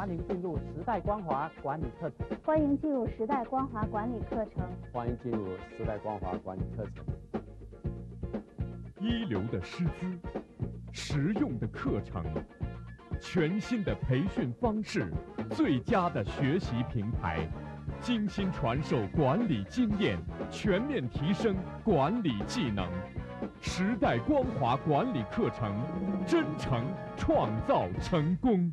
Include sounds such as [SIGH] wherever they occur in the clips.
欢迎进入时代光华管理课程。欢迎进入时代光华管理课程。欢迎进入时代光华管理课程。一流的师资，实用的课程，全新的培训方式，最佳的学习平台，精心传授管理经验，全面提升管理技能。时代光华管理课程，真诚创造成功。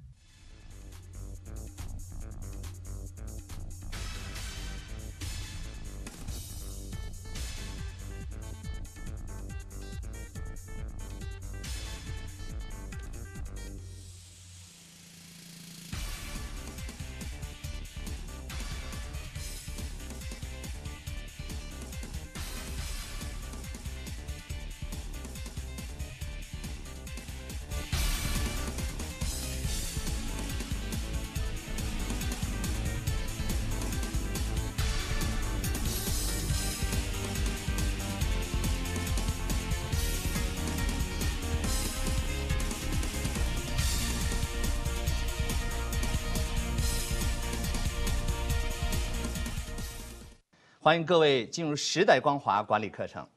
欢迎各位进入时代光华管理课程。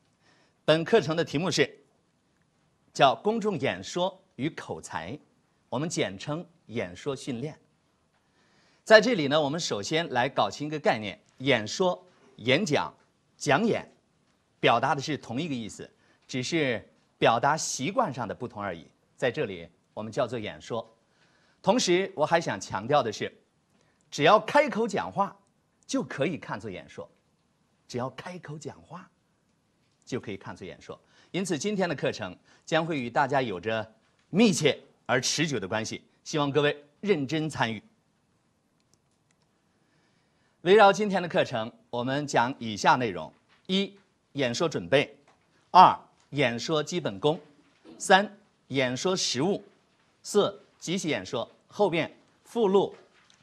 本课程的题目是叫“公众演说与口才”，我们简称演说训练。在这里呢，我们首先来搞清一个概念：演说、演讲、讲演，表达的是同一个意思，只是表达习惯上的不同而已。在这里，我们叫做演说。同时，我还想强调的是，只要开口讲话，就可以看作演说。只要开口讲话，就可以看出演说。因此，今天的课程将会与大家有着密切而持久的关系。希望各位认真参与。围绕今天的课程，我们讲以下内容：一、演说准备；二、演说基本功；三、演说实务；四、即兴演说。后边附录：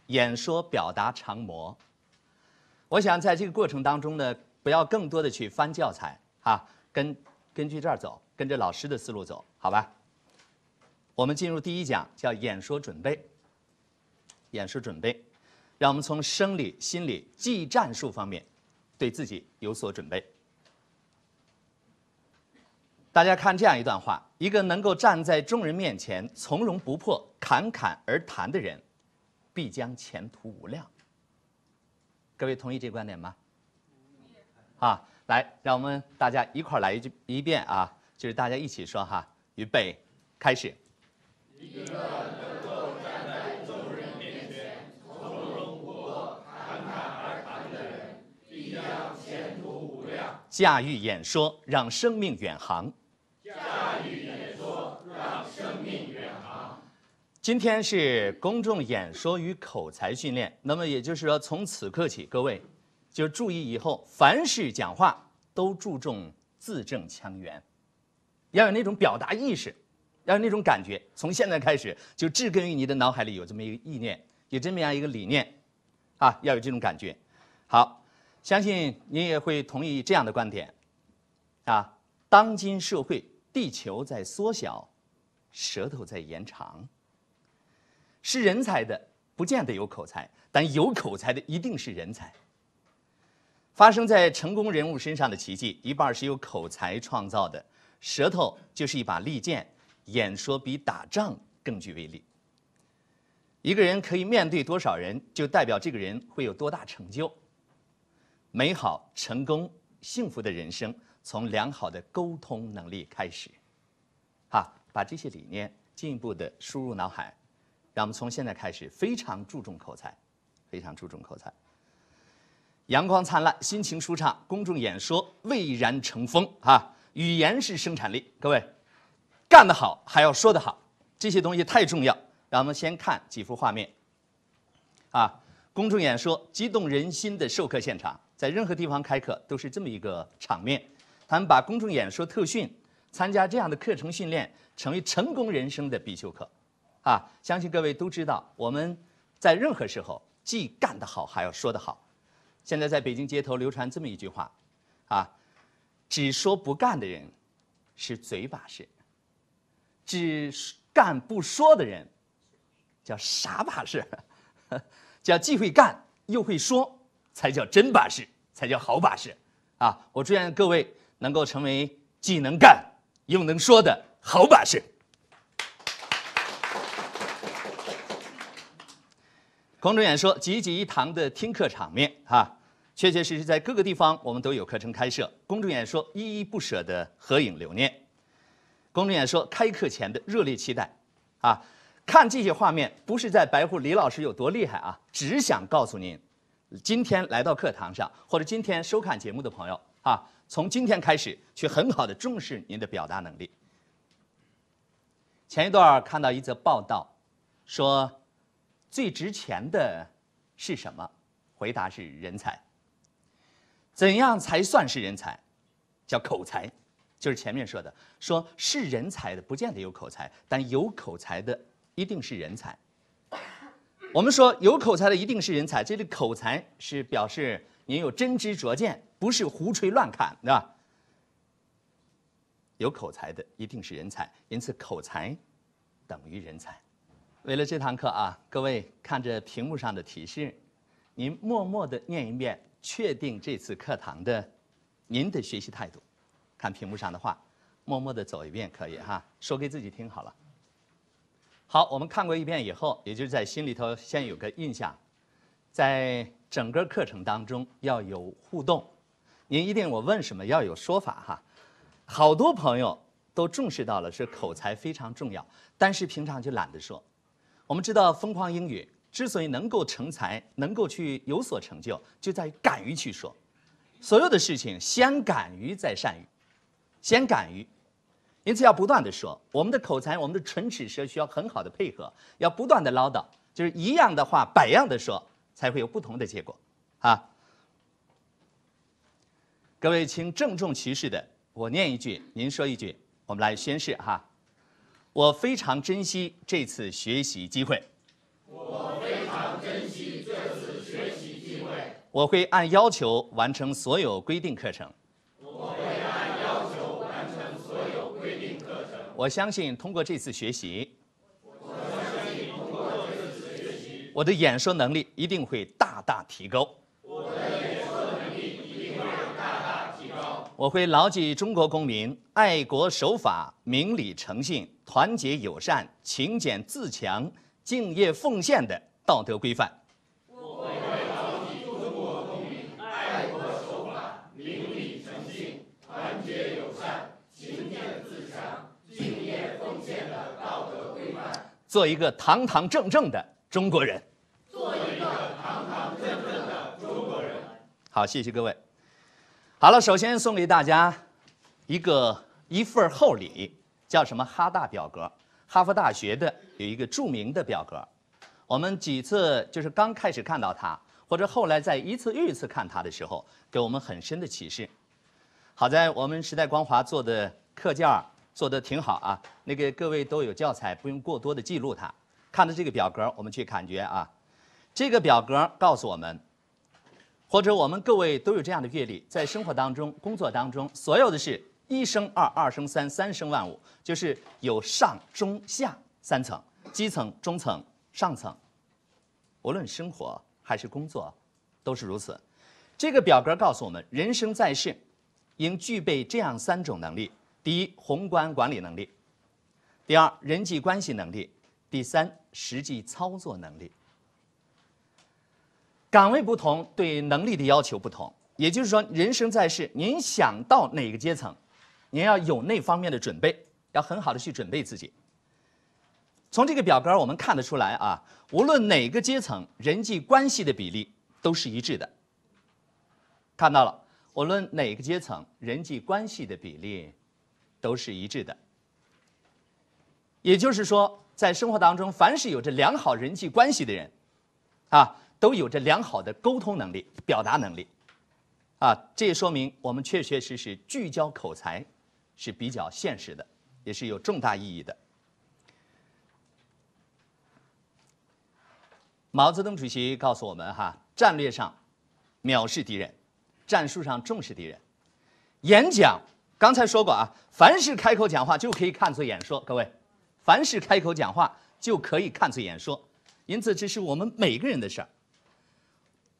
演说表达长模。我想在这个过程当中呢，不要更多的去翻教材，哈，跟根据这儿走，跟着老师的思路走，好吧？我们进入第一讲，叫演说准备。演说准备，让我们从生理、心理、技战术方面，对自己有所准备。大家看这样一段话：一个能够站在众人面前从容不迫、侃侃而谈的人，必将前途无量。各位同意这观点吗？啊，来，让我们大家一块来一句一遍啊，就是大家一起说哈，预备，开始。一个能够站在众人面前从容不迫、侃侃而谈的人，必将前途无量。驾驭演说，让生命远航。驾驭演说，让生命。今天是公众演说与口才训练。那么也就是说，从此刻起，各位就注意以后，凡是讲话都注重字正腔圆，要有那种表达意识，要有那种感觉。从现在开始，就植根于你的脑海里，有这么一个意念，有这么样一个理念，啊，要有这种感觉。好，相信您也会同意这样的观点，啊，当今社会，地球在缩小，舌头在延长。是人才的不见得有口才，但有口才的一定是人才。发生在成功人物身上的奇迹，一半是由口才创造的。舌头就是一把利剑，演说比打仗更具威力。一个人可以面对多少人，就代表这个人会有多大成就。美好、成功、幸福的人生，从良好的沟通能力开始。好，把这些理念进一步的输入脑海。让我们从现在开始非常注重口才，非常注重口才。阳光灿烂，心情舒畅，公众演说蔚然成风啊！语言是生产力，各位，干得好还要说得好，这些东西太重要。让我们先看几幅画面，啊，公众演说激动人心的授课现场，在任何地方开课都是这么一个场面。他们把公众演说特训、参加这样的课程训练，成为成功人生的必修课。啊，相信各位都知道，我们在任何时候既干得好还要说得好。现在在北京街头流传这么一句话，啊，只说不干的人是嘴把式，只干不说的人叫傻把式，[LAUGHS] 叫既会干又会说才叫真把式，才叫好把式。啊，我祝愿各位能够成为既能干又能说的好把式。公众演说，集集一堂的听课场面，哈，确确实实在各个地方我们都有课程开设。公众演说，依依不舍的合影留念。公众演说开课前的热烈期待，啊，看这些画面，不是在白狐李老师有多厉害啊，只想告诉您，今天来到课堂上，或者今天收看节目的朋友，啊，从今天开始去很好的重视您的表达能力。前一段看到一则报道，说。最值钱的是什么？回答是人才。怎样才算是人才？叫口才，就是前面说的，说是人才的不见得有口才，但有口才的一定是人才。我们说有口才的一定是人才，这里口才是表示您有真知灼见，不是胡吹乱侃，对吧？有口才的一定是人才，因此口才等于人才。为了这堂课啊，各位看着屏幕上的提示，您默默的念一遍，确定这次课堂的您的学习态度。看屏幕上的话，默默的走一遍可以哈，说给自己听好了。好，我们看过一遍以后，也就是在心里头先有个印象，在整个课程当中要有互动。您一定我问什么要有说法哈。好多朋友都重视到了，是口才非常重要，但是平常就懒得说。我们知道，疯狂英语之所以能够成才，能够去有所成就，就在于敢于去说。所有的事情，先敢于，再善于，先敢于，因此要不断的说。我们的口才，我们的唇齿舌需要很好的配合，要不断的唠叨，就是一样的话，百样的说，才会有不同的结果。啊，各位，请郑重其事的，我念一句，您说一句，我们来宣誓哈。我非常珍惜这次学习机会。我非常珍惜这次学习机会。我会按要求完成所有规定课程。我会按要求完成所有规定课程。我相信通过这次学习，我相信通过这次学习，我的演说能力一定会大大提高。我。我会牢记中国公民爱国守法、明理诚信、团结友善、勤俭自强、敬业奉献的道德规范。我会牢记中国公民爱国守法、明理诚信、团结友善、勤俭自强、敬业奉献的道德规范，做一个堂堂正正的中国人。做一个堂堂正正的中国人。好，谢谢各位。好了，首先送给大家一个一份厚礼，叫什么？哈大表格，哈佛大学的有一个著名的表格，我们几次就是刚开始看到它，或者后来在一次、又一次看它的时候，给我们很深的启示。好在我们时代光华做的课件做的挺好啊，那个各位都有教材，不用过多的记录它。看着这个表格，我们去感觉啊，这个表格告诉我们。或者我们各位都有这样的阅历，在生活当中、工作当中，所有的事一生二，二生三，三生万物，就是有上、中、下三层，基层、中层、上层，无论生活还是工作，都是如此。这个表格告诉我们，人生在世，应具备这样三种能力：第一，宏观管理能力；第二，人际关系能力；第三，实际操作能力。岗位不同，对能力的要求不同。也就是说，人生在世，您想到哪个阶层，您要有那方面的准备，要很好的去准备自己。从这个表格我们看得出来啊，无论哪个阶层，人际关系的比例都是一致的。看到了，无论哪个阶层，人际关系的比例都是一致的。也就是说，在生活当中，凡是有着良好人际关系的人，啊。都有着良好的沟通能力、表达能力，啊，这也说明我们确确实实聚焦口才是比较现实的，也是有重大意义的。毛泽东主席告诉我们：哈，战略上藐视敌人，战术上重视敌人。演讲刚才说过啊，凡是开口讲话就可以看作演说，各位，凡是开口讲话就可以看作演说，因此这是我们每个人的事儿。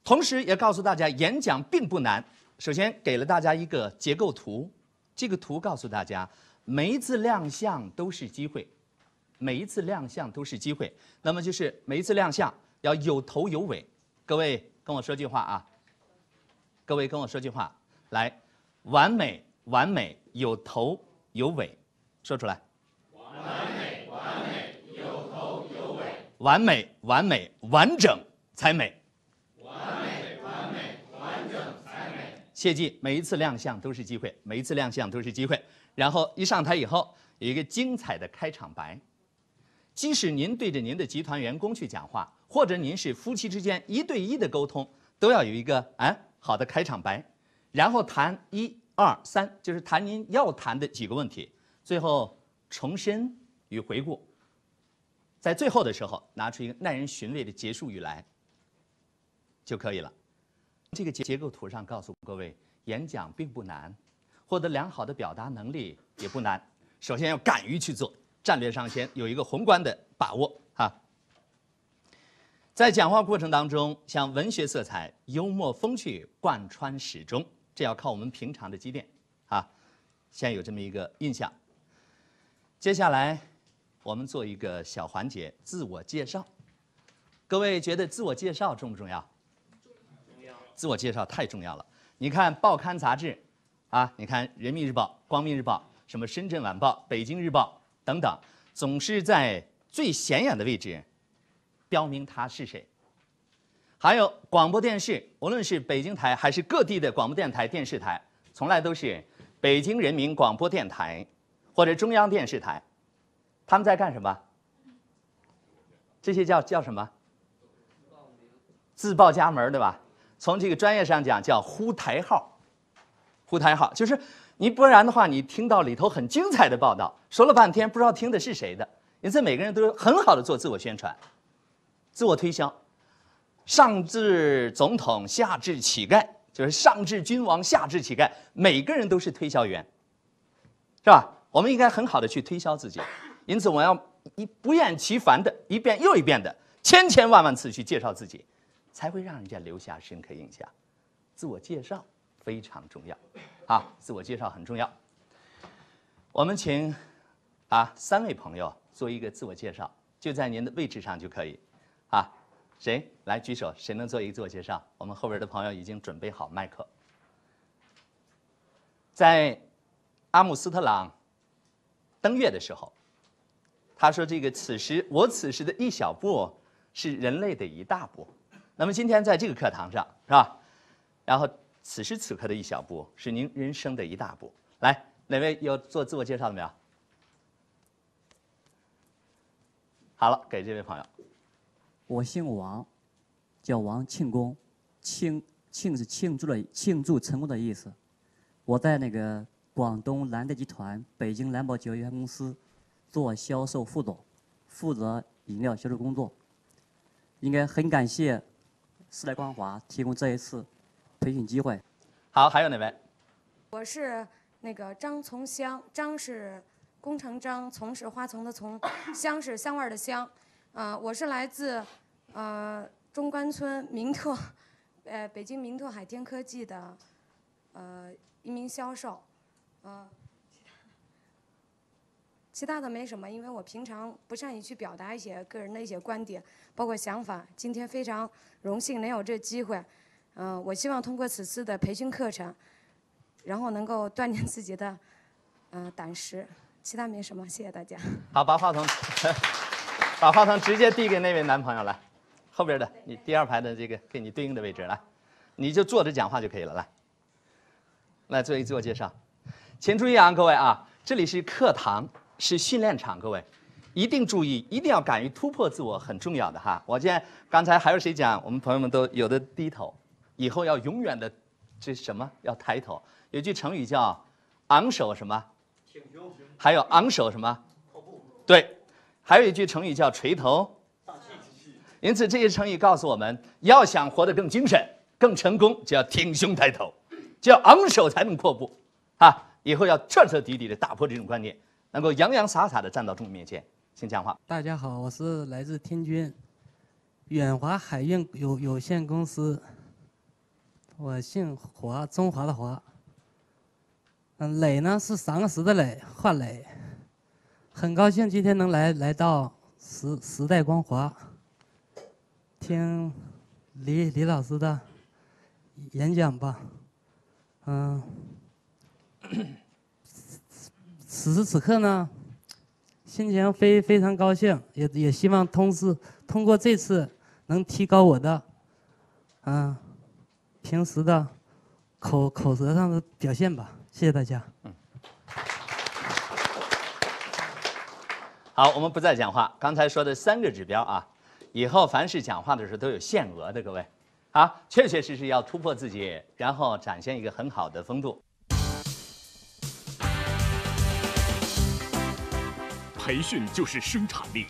同时也告诉大家，演讲并不难。首先给了大家一个结构图，这个图告诉大家，每一次亮相都是机会，每一次亮相都是机会。那么就是每一次亮相要有头有尾。各位跟我说句话啊，各位跟我说句话，来，完美，完美，有头有尾，说出来。完美，完美，有头有尾。完美，完美，完整才美。切记，每一次亮相都是机会，每一次亮相都是机会。然后一上台以后，有一个精彩的开场白。即使您对着您的集团员工去讲话，或者您是夫妻之间一对一的沟通，都要有一个啊好的开场白，然后谈一二三，就是谈您要谈的几个问题，最后重申与回顾，在最后的时候拿出一个耐人寻味的结束语来就可以了。这个结构图上告诉各位，演讲并不难，获得良好的表达能力也不难。首先要敢于去做，战略上先有一个宏观的把握啊。在讲话过程当中，像文学色彩、幽默风趣贯穿始终，这要靠我们平常的积淀啊。先有这么一个印象。接下来，我们做一个小环节，自我介绍。各位觉得自我介绍重不重要？自我介绍太重要了。你看报刊杂志，啊，你看《人民日报》《光明日报》什么《深圳晚报》《北京日报》等等，总是在最显眼的位置标明他是谁。还有广播电视，无论是北京台还是各地的广播电台、电视台，从来都是“北京人民广播电台”或者“中央电视台”。他们在干什么？这些叫叫什么？自报家门，对吧？从这个专业上讲，叫呼台号，呼台号就是你不然的话，你听到里头很精彩的报道，说了半天不知道听的是谁的。因此，每个人都有很好的做自我宣传、自我推销，上至总统，下至乞丐，就是上至君王，下至乞丐，每个人都是推销员，是吧？我们应该很好的去推销自己。因此，我要一不厌其烦的一遍又一遍的千千万万次去介绍自己。才会让人家留下深刻印象。自我介绍非常重要，啊，自我介绍很重要。我们请啊三位朋友做一个自我介绍，就在您的位置上就可以，啊，谁来举手？谁能做一个自我介绍？我们后边的朋友已经准备好麦克。在阿姆斯特朗登月的时候，他说：“这个此时我此时的一小步是人类的一大步。”那么今天在这个课堂上，是吧？然后此时此刻的一小步，是您人生的一大步。来，哪位有做自我介绍的没有？好了，给这位朋友。我姓王，叫王庆功，庆庆是庆祝了庆祝成功的意思。我在那个广东蓝德集团、北京蓝宝酒业有限公司做销售副总，负责饮料销售工作。应该很感谢。时代光华提供这一次培训机会，好，还有哪位？我是那个张从香，张是工程张，从是花丛的从，香是香味的香，呃，我是来自呃中关村明特，呃北京明特海天科技的呃一名销售，嗯。其他的没什么，因为我平常不善于去表达一些个人的一些观点，包括想法。今天非常荣幸能有这机会，嗯，我希望通过此次的培训课程，然后能够锻炼自己的嗯胆识。其他没什么，谢谢大家。好，把话筒 [LAUGHS] 把话筒直接递给那位男朋友来，后边的你第二排的这个给你对应的位置来，你就坐着讲话就可以了。来，来做一自我介绍，请注意啊，各位啊，这里是课堂。是训练场，各位，一定注意，一定要敢于突破自我，很重要的哈。我见刚才还有谁讲，我们朋友们都有的低头，以后要永远的，这什么要抬头。有句成语叫“昂首什么”，挺胸；还有“昂首什么”，阔步。对，还有一句成语叫“垂头”。气因此，这些成语告诉我们要想活得更精神、更成功，就要挺胸抬头，就要昂首才能阔步，哈！以后要彻彻底底的打破这种观念。能够洋洋洒洒的站到众面前，请讲话。大家好，我是来自天津远华海运有有限公司。我姓华，中华的华。嗯，磊呢是三个石的磊，华磊。很高兴今天能来来到时时代光华，听李李老师的演讲吧。嗯。此时此刻呢，心情非非常高兴，也也希望同知通过这次能提高我的，嗯，平时的口口舌上的表现吧。谢谢大家。好，我们不再讲话。刚才说的三个指标啊，以后凡是讲话的时候都有限额的，各位。好，确确实实要突破自己，然后展现一个很好的风度。培训就是生产力，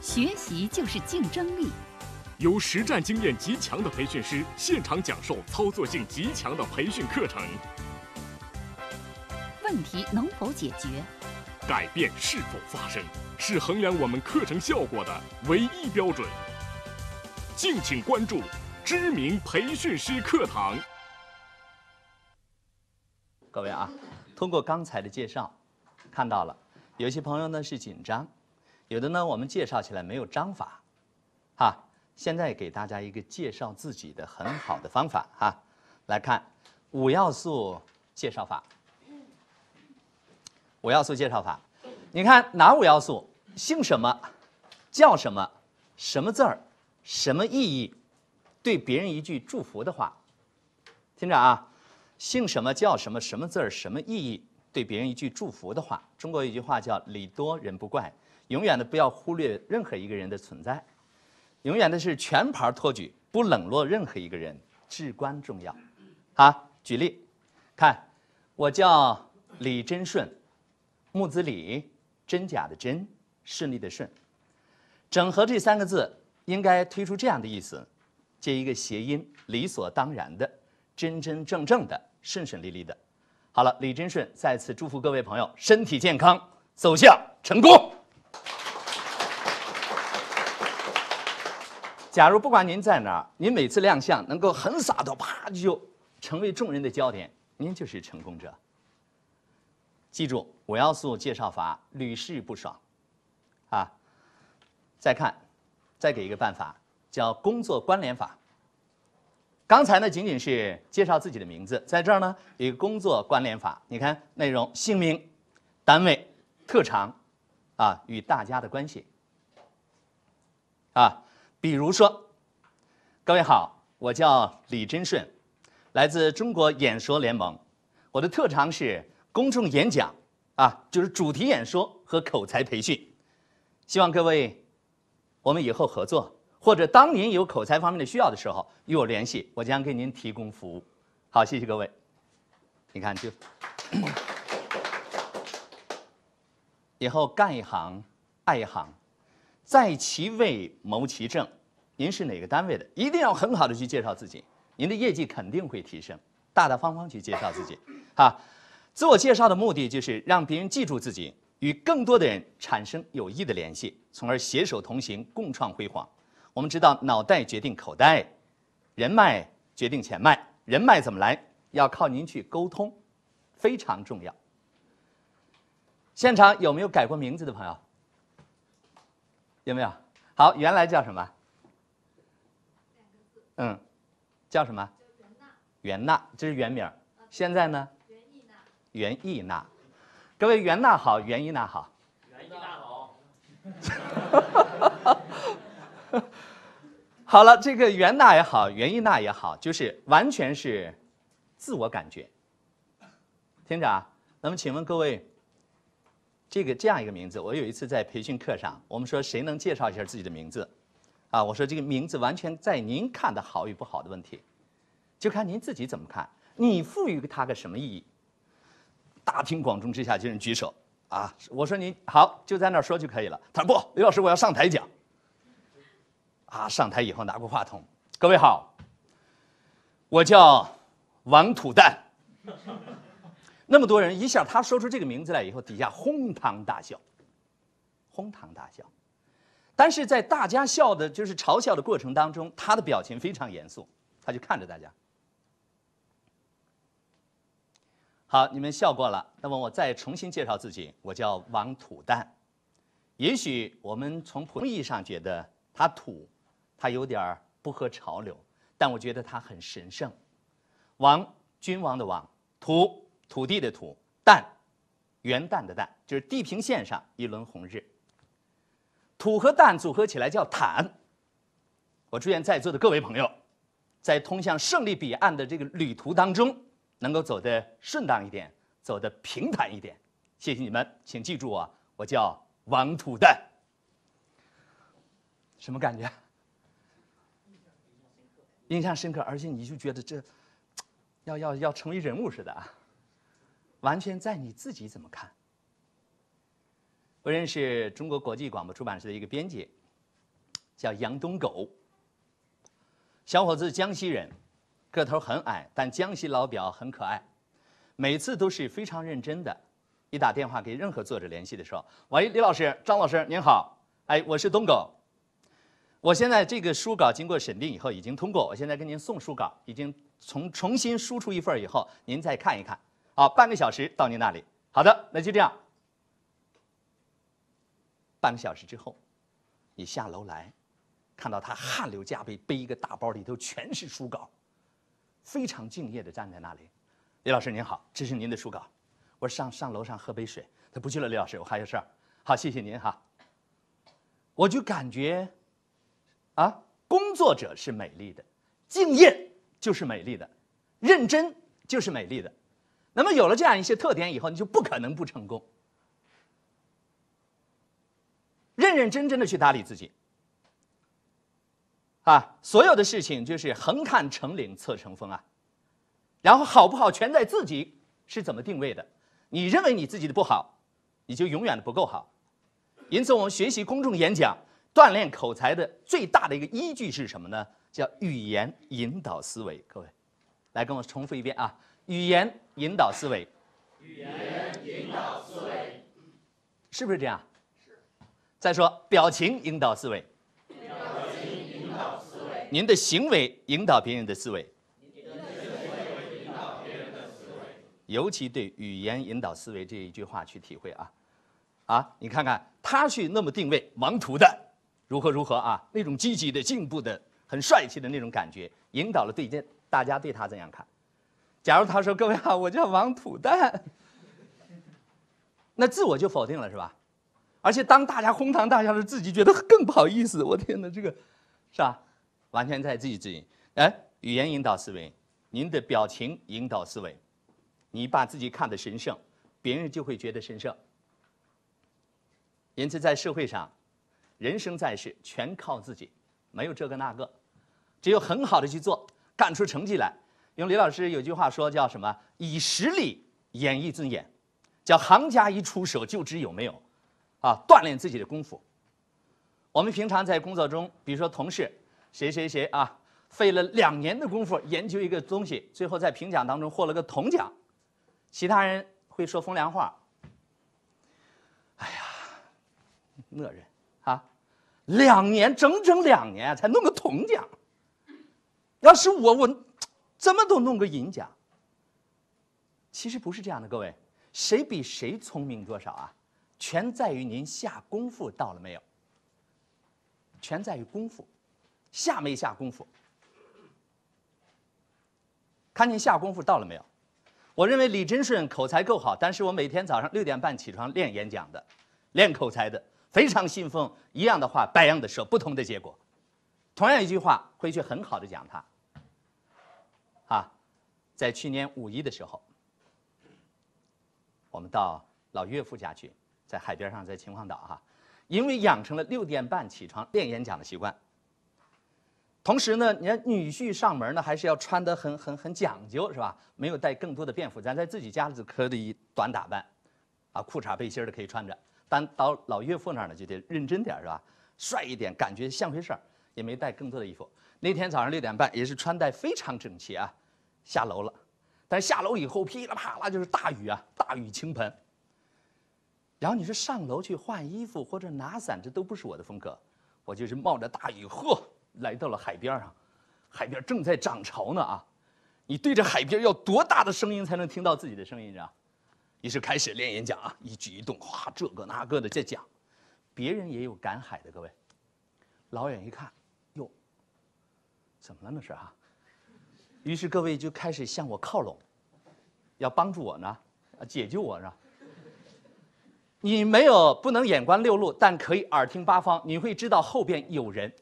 学习就是竞争力。由实战经验极强的培训师现场讲授操作性极强的培训课程。问题能否解决，改变是否发生，是衡量我们课程效果的唯一标准。敬请关注知名培训师课堂。各位啊，通过刚才的介绍，看到了。有些朋友呢是紧张，有的呢我们介绍起来没有章法，哈。现在给大家一个介绍自己的很好的方法，哈。来看五要素介绍法。五要素介绍法，你看哪五要素？姓什么？叫什么？什么字儿？什么意义？对别人一句祝福的话。听着啊，姓什么叫什么？什么字儿？什么意义？对别人一句祝福的话，中国有一句话叫“礼多人不怪”，永远的不要忽略任何一个人的存在，永远的是全盘托举，不冷落任何一个人，至关重要。好，举例，看，我叫李真顺，木子李，真假的真，顺利的顺，整合这三个字，应该推出这样的意思，接一个谐音，理所当然的，真真正正的，顺顺利利的。好了，李真顺再次祝福各位朋友身体健康，走向成功。假如不管您在哪儿，您每次亮相能够很洒脱，啪就成为众人的焦点，您就是成功者。记住五要素介绍法屡试不爽，啊，再看，再给一个办法叫工作关联法。刚才呢，仅仅是介绍自己的名字，在这儿呢，与工作关联法。你看，内容：姓名、单位、特长，啊，与大家的关系。啊，比如说，各位好，我叫李真顺，来自中国演说联盟，我的特长是公众演讲，啊，就是主题演说和口才培训，希望各位，我们以后合作。或者当您有口才方面的需要的时候，与我联系，我将给您提供服务。好，谢谢各位。你看，就以后干一行爱一行，在其位谋其政。您是哪个单位的？一定要很好的去介绍自己，您的业绩肯定会提升。大大方方去介绍自己，哈。自我介绍的目的就是让别人记住自己，与更多的人产生有益的联系，从而携手同行，共创辉煌。我们知道脑袋决定口袋，人脉决定钱脉。人脉怎么来？要靠您去沟通，非常重要。现场有没有改过名字的朋友？有没有？好，原来叫什么？嗯，叫什么？袁娜。袁娜，这是原名。现在呢？袁艺娜。袁艺娜，各位袁娜好，袁艺娜好。袁艺娜好。[LAUGHS] 好了，这个袁娜也好，袁一娜也好，就是完全是自我感觉。听着啊，那么请问各位，这个这样一个名字，我有一次在培训课上，我们说谁能介绍一下自己的名字？啊，我说这个名字完全在您看的好与不好的问题，就看您自己怎么看，你赋予它个什么意义？大庭广众之下就人举手，啊，我说您好，就在那儿说就可以了。他说不，刘老师我要上台讲。啊，上台以后拿过话筒，各位好，我叫王土蛋。那么多人一下他说出这个名字来以后，底下哄堂大笑，哄堂大笑。但是在大家笑的，就是嘲笑的过程当中，他的表情非常严肃，他就看着大家。好，你们笑过了，那么我再重新介绍自己，我叫王土蛋。也许我们从普通意义上觉得他土。它有点不合潮流，但我觉得它很神圣。王，君王的王；土，土地的土；旦，元旦的旦，就是地平线上一轮红日。土和旦组合起来叫坦。我祝愿在座的各位朋友，在通向胜利彼岸的这个旅途当中，能够走得顺当一点，走得平坦一点。谢谢你们，请记住我，我叫王土旦。什么感觉？印象深刻，而且你就觉得这要要要成为人物似的啊！完全在你自己怎么看？我认识中国国际广播出版社的一个编辑，叫杨东狗。小伙子江西人，个头很矮，但江西老表很可爱。每次都是非常认真的，一打电话给任何作者联系的时候，喂，李老师、张老师您好，哎，我是东狗。我现在这个书稿经过审定以后已经通过，我现在跟您送书稿，已经重重新输出一份以后，您再看一看。好，半个小时到您那里。好的，那就这样。半个小时之后，你下楼来，看到他汗流浃背，背一个大包，里头全是书稿，非常敬业的站在那里。李老师您好，这是您的书稿。我上上楼上喝杯水，他不去了，李老师，我还有事儿。好，谢谢您哈。我就感觉。啊，工作者是美丽的，敬业就是美丽的，认真就是美丽的。那么有了这样一些特点以后，你就不可能不成功。认认真真的去打理自己，啊，所有的事情就是横看成岭侧成峰啊，然后好不好全在自己是怎么定位的。你认为你自己的不好，你就永远的不够好。因此，我们学习公众演讲。锻炼口才的最大的一个依据是什么呢？叫语言引导思维。各位，来跟我重复一遍啊！语言引导思维，语言引导思维，是不是这样？是。再说表情引导思维，表情引导思维，您的行为引导别人的思维，尤其对语言引导思维这一句话去体会啊！啊，你看看他去那么定位王图的。如何如何啊？那种积极的进步的、很帅气的那种感觉，引导了对这大家对他怎样看？假如他说：“各位啊，我叫王土蛋。[LAUGHS] ”那自我就否定了，是吧？而且当大家哄堂大笑时，自己觉得更不好意思。我天哪，这个是吧？完全在自己自己。哎，语言引导思维，您的表情引导思维，你把自己看的神圣，别人就会觉得神圣。因此，在社会上。人生在世，全靠自己，没有这个那个，只有很好的去做，干出成绩来。用李老师有句话说，叫什么？以实力演绎尊严，叫行家一出手就知有没有，啊，锻炼自己的功夫。我们平常在工作中，比如说同事谁谁谁啊，费了两年的功夫研究一个东西，最后在评奖当中获了个铜奖，其他人会说风凉话。哎呀，[LAUGHS] 那人。两年，整整两年才弄个铜奖。要是我，我怎么都弄个银奖。其实不是这样的，各位，谁比谁聪明多少啊？全在于您下功夫到了没有，全在于功夫，下没下功夫。看您下功夫到了没有？我认为李真顺口才够好，但是我每天早上六点半起床练演讲的，练口才的。非常信奉一样的话，百样的说，不同的结果。同样一句话，回去很好的讲它。啊，在去年五一的时候，我们到老岳父家去，在海边上，在秦皇岛哈，因为养成了六点半起床练演讲的习惯。同时呢，你看女婿上门呢，还是要穿得很很很讲究，是吧？没有带更多的便服，咱在自己家里可以短打扮，啊，裤衩背心的可以穿着。但到老岳父那儿呢，就得认真点儿，是吧？帅一点，感觉像回事儿。也没带更多的衣服。那天早上六点半，也是穿戴非常整齐啊，下楼了。但下楼以后，噼里啪啦就是大雨啊，大雨倾盆。然后你说上楼去换衣服或者拿伞，这都不是我的风格。我就是冒着大雨，嚯，来到了海边上。海边正在涨潮呢啊！你对着海边要多大的声音才能听到自己的声音啊？于是开始练演讲啊，一举一动，哗，这个那个的在讲，别人也有赶海的，各位，老远一看，哟，怎么了那是啊？于是各位就开始向我靠拢，要帮助我呢，啊，解救我是吧？你没有不能眼观六路，但可以耳听八方，你会知道后边有人。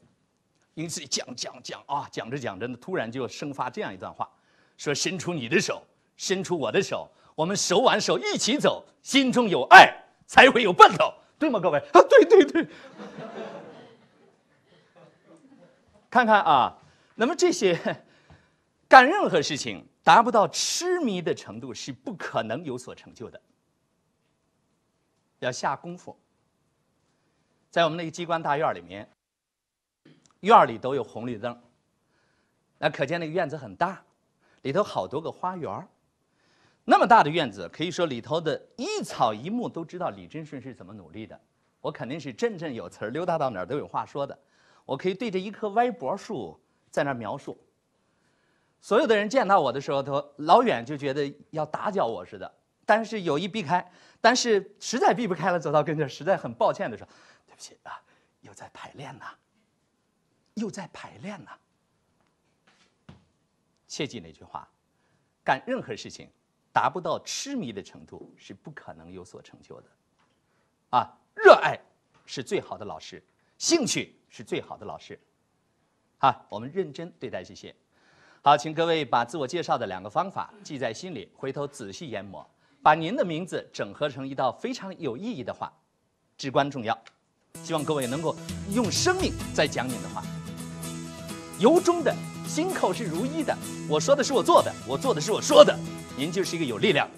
因此讲讲讲啊，讲着讲着呢，突然就生发这样一段话，说：伸出你的手，伸出我的手。我们手挽手一起走，心中有爱才会有奔头，对吗，各位？啊，对对对。看看啊，那么这些 [LAUGHS] 干任何事情达不到痴迷的程度是不可能有所成就的。要下功夫。在我们那个机关大院里面，院里都有红绿灯，那可见那个院子很大，里头好多个花园儿。那么大的院子，可以说里头的一草一木都知道李贞顺是怎么努力的。我肯定是振振有词儿，溜达到哪儿都有话说的。我可以对着一棵歪脖树在那儿描述。所有的人见到我的时候，都老远就觉得要打搅我似的，但是有意避开。但是实在避不开了，走到跟前，实在很抱歉的说：“对不起啊，又在排练呢，又在排练呢。”切记那句话，干任何事情。达不到痴迷的程度是不可能有所成就的，啊，热爱是最好的老师，兴趣是最好的老师，啊，我们认真对待这些，好，请各位把自我介绍的两个方法记在心里，回头仔细研磨，把您的名字整合成一道非常有意义的话，至关重要，希望各位能够用生命在讲你的话，由衷的心口是如一的，我说的是我做的，我做的是我说的。您就是一个有力量。